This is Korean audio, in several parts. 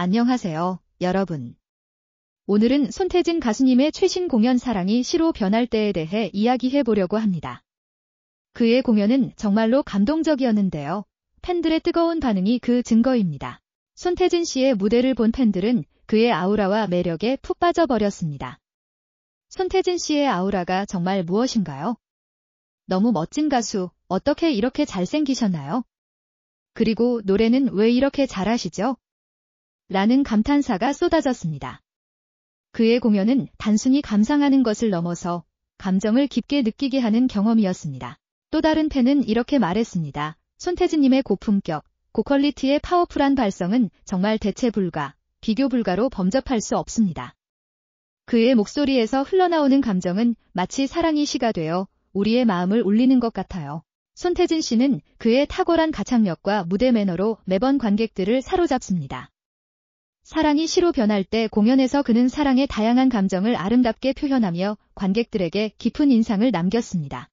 안녕하세요, 여러분. 오늘은 손태진 가수님의 최신 공연 사랑이 시로 변할 때에 대해 이야기해 보려고 합니다. 그의 공연은 정말로 감동적이었는데요. 팬들의 뜨거운 반응이 그 증거입니다. 손태진 씨의 무대를 본 팬들은 그의 아우라와 매력에 푹 빠져버렸습니다. 손태진 씨의 아우라가 정말 무엇인가요? 너무 멋진 가수, 어떻게 이렇게 잘생기셨나요? 그리고 노래는 왜 이렇게 잘하시죠? 라는 감탄사가 쏟아졌습니다. 그의 공연은 단순히 감상하는 것을 넘어서 감정을 깊게 느끼게 하는 경험이었습니다. 또 다른 팬은 이렇게 말했습니다. 손태진님의 고품격, 고퀄리티의 파워풀한 발성은 정말 대체 불가, 비교 불가로 범접할 수 없습니다. 그의 목소리에서 흘러나오는 감정은 마치 사랑이 시가 되어 우리의 마음을 울리는 것 같아요. 손태진 씨는 그의 탁월한 가창력과 무대 매너로 매번 관객들을 사로잡습니다. 사랑이 시로 변할 때 공연에서 그는 사랑의 다양한 감정을 아름답게 표현하며 관객들에게 깊은 인상을 남겼습니다.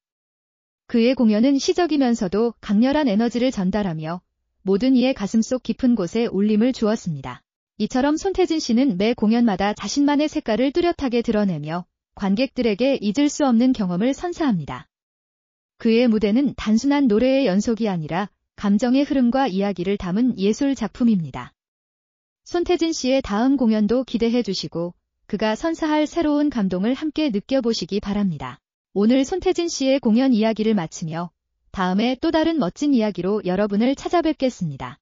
그의 공연은 시적이면서도 강렬한 에너지를 전달하며 모든 이의 가슴속 깊은 곳에 울림을 주었습니다. 이처럼 손태진 씨는 매 공연마다 자신만의 색깔을 뚜렷하게 드러내며 관객들에게 잊을 수 없는 경험을 선사합니다. 그의 무대는 단순한 노래의 연속이 아니라 감정의 흐름과 이야기를 담은 예술 작품입니다. 손태진 씨의 다음 공연도 기대해 주시고 그가 선사할 새로운 감동을 함께 느껴보시기 바랍니다. 오늘 손태진 씨의 공연 이야기를 마치며 다음에 또 다른 멋진 이야기로 여러분을 찾아뵙겠습니다.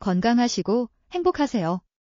건강하시고 행복하세요.